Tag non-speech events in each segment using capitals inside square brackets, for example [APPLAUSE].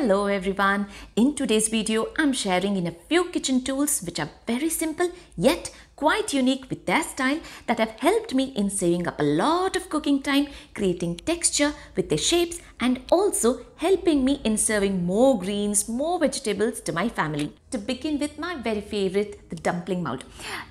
Hello everyone! In today's video, I'm sharing in a few kitchen tools which are very simple yet quite unique with their style that have helped me in saving up a lot of cooking time, creating texture with their shapes and also helping me in serving more greens, more vegetables to my family. To begin with my very favorite, the dumpling mold.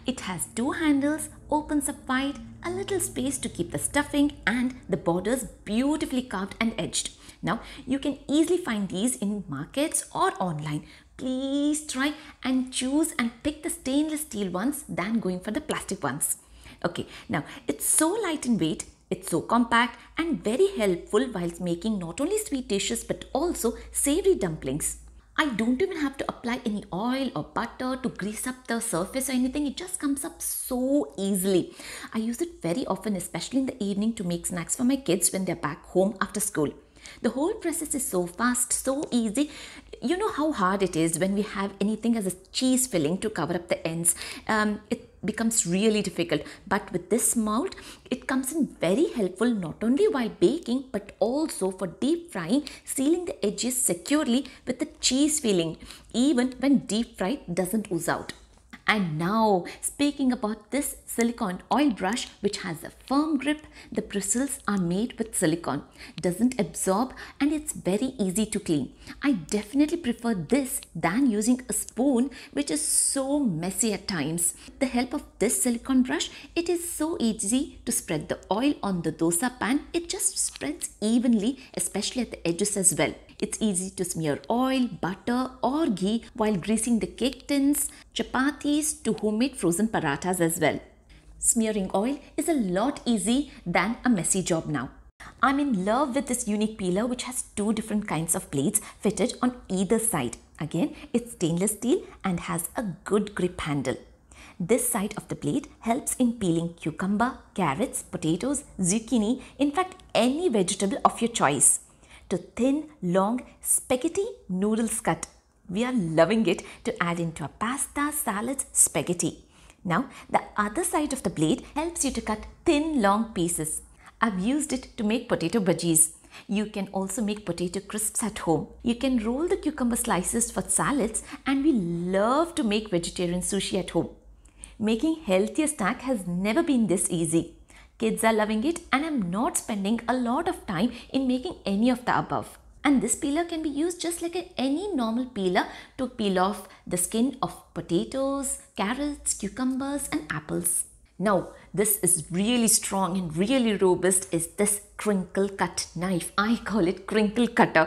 It has two handles, opens up wide a little space to keep the stuffing and the borders beautifully carved and edged. Now you can easily find these in markets or online. Please try and choose and pick the stainless steel ones than going for the plastic ones. Okay, now it's so light in weight, it's so compact and very helpful whilst making not only sweet dishes but also savory dumplings. I don't even have to apply any oil or butter to grease up the surface or anything. It just comes up so easily. I use it very often, especially in the evening to make snacks for my kids when they're back home after school. The whole process is so fast, so easy. You know how hard it is when we have anything as a cheese filling to cover up the ends. Um, it becomes really difficult but with this mold, it comes in very helpful not only while baking but also for deep frying sealing the edges securely with the cheese filling even when deep fried doesn't ooze out and now speaking about this silicone oil brush which has a firm grip, the bristles are made with silicone, doesn't absorb and it's very easy to clean. I definitely prefer this than using a spoon which is so messy at times. With the help of this silicone brush, it is so easy to spread the oil on the dosa pan. It just spreads evenly especially at the edges as well. It's easy to smear oil, butter or ghee while greasing the cake tins, chapatis to homemade frozen parathas as well. Smearing oil is a lot easy than a messy job now. I'm in love with this unique peeler which has two different kinds of blades fitted on either side. Again, it's stainless steel and has a good grip handle. This side of the blade helps in peeling cucumber, carrots, potatoes, zucchini, in fact any vegetable of your choice to thin, long spaghetti noodles cut. We are loving it to add into a pasta, salad, spaghetti. Now, the other side of the blade helps you to cut thin, long pieces. I've used it to make potato bhajis. You can also make potato crisps at home. You can roll the cucumber slices for salads and we love to make vegetarian sushi at home. Making healthier snack has never been this easy. Kids are loving it and I'm not spending a lot of time in making any of the above. And this peeler can be used just like any normal peeler to peel off the skin of potatoes, carrots, cucumbers and apples. Now, this is really strong and really robust is this crinkle cut knife. I call it crinkle cutter.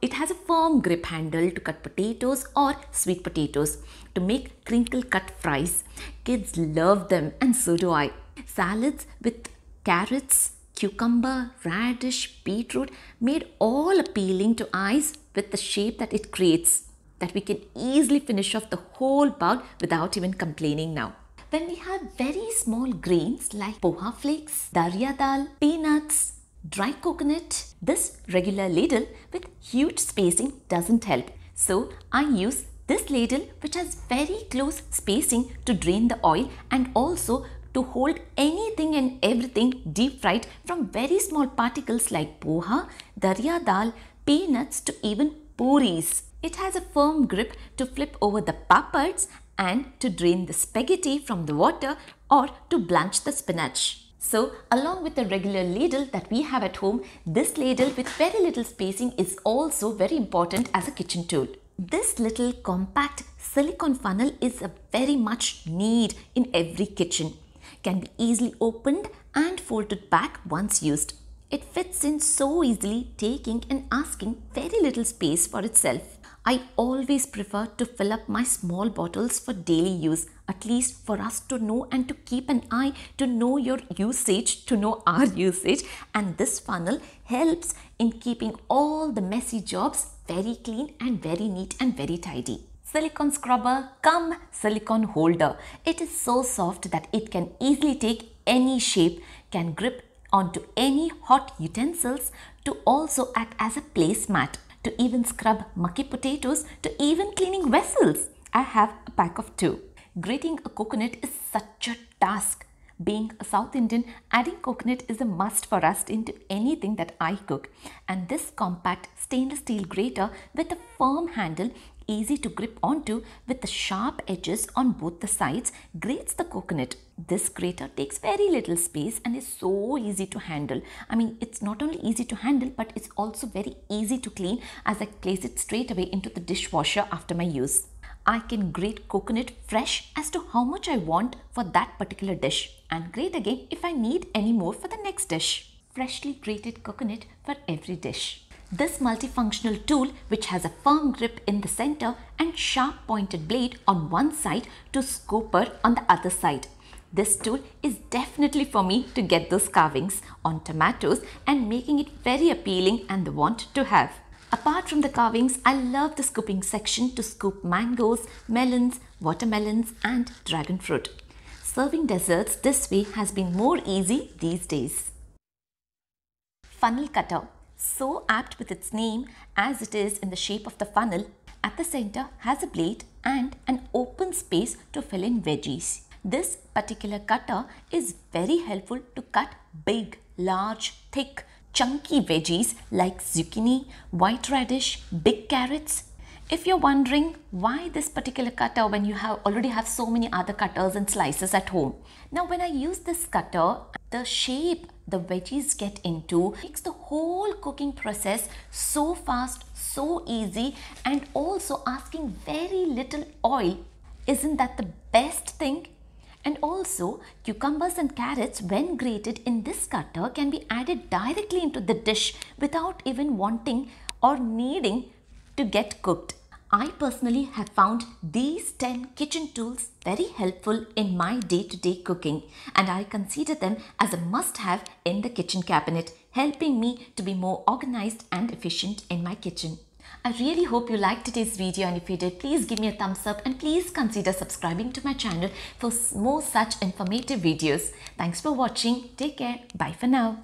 It has a firm grip handle to cut potatoes or sweet potatoes to make crinkle cut fries. Kids love them and so do I. Salads with carrots, cucumber, radish, beetroot made all appealing to eyes with the shape that it creates that we can easily finish off the whole bowl without even complaining now. When we have very small grains like poha flakes, darya dal, peanuts, dry coconut, this regular ladle with huge spacing doesn't help. So I use this ladle which has very close spacing to drain the oil and also to hold anything and everything deep fried from very small particles like poha, darya dal, peanuts to even puris. It has a firm grip to flip over the papads and to drain the spaghetti from the water or to blanch the spinach. So along with the regular ladle that we have at home, this ladle with very little spacing is also very important as a kitchen tool. This little compact silicone funnel is a very much need in every kitchen can be easily opened and folded back once used. It fits in so easily, taking and asking very little space for itself. I always prefer to fill up my small bottles for daily use, at least for us to know and to keep an eye to know your usage, to know our [LAUGHS] usage. And this funnel helps in keeping all the messy jobs very clean and very neat and very tidy silicone scrubber come silicone holder. It is so soft that it can easily take any shape, can grip onto any hot utensils to also act as a placemat, to even scrub mucky potatoes, to even cleaning vessels. I have a pack of two. Grating a coconut is such a task. Being a South Indian, adding coconut is a must for us into anything that I cook. And this compact stainless steel grater with a firm handle easy to grip onto with the sharp edges on both the sides, grates the coconut. This grater takes very little space and is so easy to handle. I mean, it's not only easy to handle, but it's also very easy to clean as I place it straight away into the dishwasher after my use. I can grate coconut fresh as to how much I want for that particular dish and grate again if I need any more for the next dish. Freshly grated coconut for every dish. This multifunctional tool which has a firm grip in the center and sharp pointed blade on one side to scoper on the other side. This tool is definitely for me to get those carvings on tomatoes and making it very appealing and the want to have. Apart from the carvings, I love the scooping section to scoop mangoes, melons, watermelons and dragon fruit. Serving desserts this way has been more easy these days. Funnel cutter so apt with its name as it is in the shape of the funnel, at the center has a blade and an open space to fill in veggies. This particular cutter is very helpful to cut big, large, thick, chunky veggies like zucchini, white radish, big carrots, if you're wondering why this particular cutter when you have already have so many other cutters and slices at home. Now when I use this cutter, the shape the veggies get into makes the whole cooking process so fast, so easy and also asking very little oil. Isn't that the best thing? And also, cucumbers and carrots, when grated in this cutter, can be added directly into the dish without even wanting or needing to get cooked. I personally have found these 10 kitchen tools very helpful in my day-to-day -day cooking and I consider them as a must-have in the kitchen cabinet, helping me to be more organized and efficient in my kitchen. I really hope you liked today's video and if you did, please give me a thumbs up and please consider subscribing to my channel for more such informative videos. Thanks for watching. Take care. Bye for now.